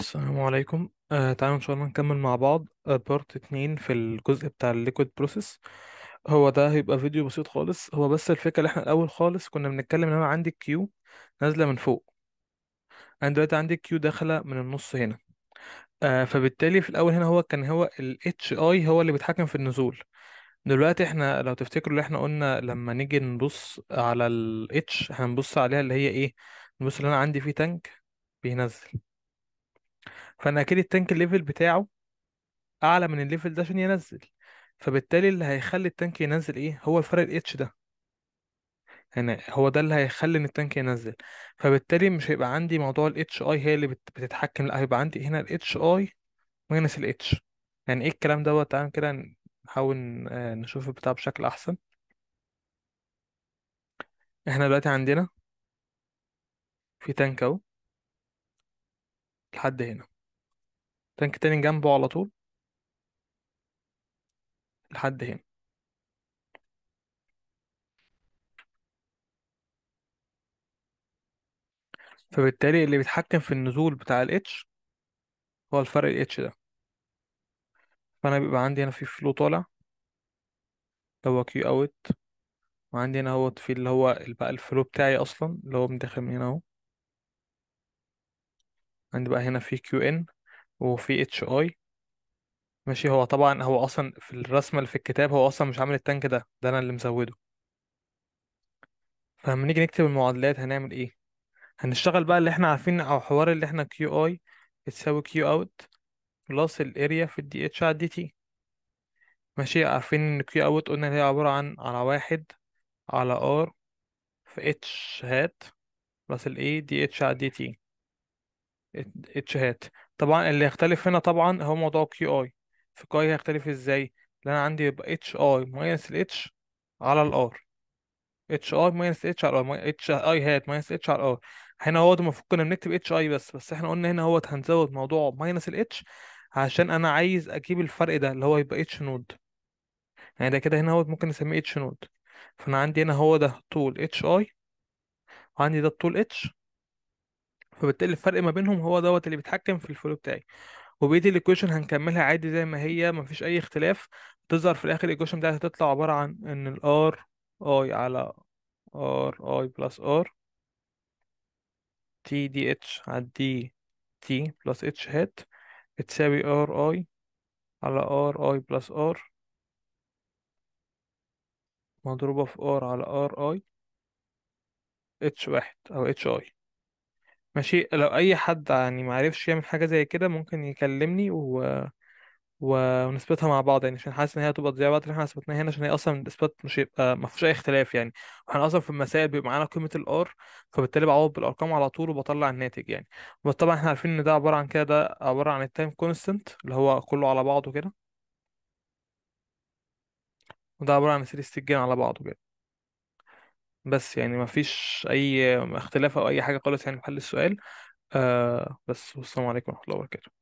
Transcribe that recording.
السلام عليكم آه تعالوا ان شاء الله نكمل مع بعض بارت آه، 2 في الجزء بتاع الليكويد بروسيس هو ده هيبقى فيديو بسيط خالص هو بس الفكره اللي احنا الاول خالص كنا بنتكلم ان انا عندي الكيو نازله من فوق انا دلوقتي عندي الكيو داخله من النص هنا آه فبالتالي في الاول هنا هو كان هو ال HI هو اللي بيتحكم في النزول دلوقتي احنا لو تفتكروا اللي احنا قلنا لما نيجي نبص على ال H هنبص عليها اللي هي ايه نبص اللي انا عندي فيه تانك بينزل فانا اكيد التانك الليفل بتاعه اعلى من الليفل ده عشان ينزل فبالتالي اللي هيخلي التانك ينزل ايه هو الفرق الاتش ده يعني هو ده اللي هيخلي ان التانك ينزل فبالتالي مش هيبقى عندي موضوع الاتش اي هي اللي بتتحكم لا هيبقى عندي هنا الاتش اي ماينس الاتش يعني ايه الكلام دوت تعال كده نحاول آه، نشوف البتاع بشكل احسن احنا دلوقتي عندنا في تانك اهو لحد هنا تانك تاني جنبه على طول لحد هنا فبالتالي اللي بيتحكم في النزول بتاع الاتش هو الفرق الاتش ده فانا بيبقى عندي هنا في فلو طالع اللي هو كيو اوت وعندي هنا هو في اللي هو بقى الفلو بتاعي اصلا اللي هو داخل من هنا اهو عندي بقى هنا في كيو ان وفي اتش اي ماشي هو طبعا هو اصلا في الرسمه اللي في الكتاب هو اصلا مش عامل التانك ده ده انا اللي مزوده فلما نيجي نكتب المعادلات هنعمل ايه هنشتغل بقى اللي احنا عارفين او حوار اللي احنا كيو اي بتساوي كيو اوت بلس الاريا في الدي اتش على الدي تي ماشي عارفين ان كيو اوت قلنا ان هي عباره عن على واحد على ار في اتش هات بلس الاي دي اتش على دي تي اتشهات طبعا اللي يختلف هنا طبعا هو موضوع كي اي في اي هيختلف ازاي لان انا عندي يبقى اتش اي ماينس الاتش على الار اتش اي ماينس اتش على الار اتش اي هات ماينس اتش على الار هنا هو ده المفروض كنا بنكتب اتش اي بس بس احنا قلنا هنا هو هنزود موضوع ماينس الاتش عشان انا عايز اجيب الفرق ده اللي هو يبقى اتش نود يعني ده كده هنا هو ممكن نسميه اتش نود فانا عندي هنا هو ده طول اتش اي وعندي ده الطول اتش فبالتالي الفرق ما بينهم هو دوت اللي بيتحكم في الفلو بتاعي وبقيه الايكويشن هنكملها عادي زي ما هي مفيش اي اختلاف تظهر في الاخر الايكويشن بتاعتي هتطلع عباره عن ان r i على r i بلس r t d h على d t بلس h هات بتساوي r i على r i بلس r مضروبة في r على r i h واحد او h i ماشي لو اي حد يعني ما عرفش يعمل حاجه زي كده ممكن يكلمني و... و... ونثبتها مع بعض يعني عشان حاسس ان هي هتبقى تضيع وقت اللي احنا ثبتناها هنا عشان هي اصلا الاثبات مش هيبقى ما فيش اي اختلاف يعني واحنا اصلا في المسائل بيبقى معانا قيمه الار فبالتالي بعوض بالارقام على طول وبطلع الناتج يعني وطبعا احنا عارفين ان ده عباره عن كده ده عباره عن التايم كونستنت اللي هو كله على بعضه كده وده عباره عن سيريز الجين على بعضه كده بس يعني ما فيش أي اختلاف أو أي حاجة خالص يعني في حل السؤال آه بس والسلام عليكم ورحمة الله وبركاته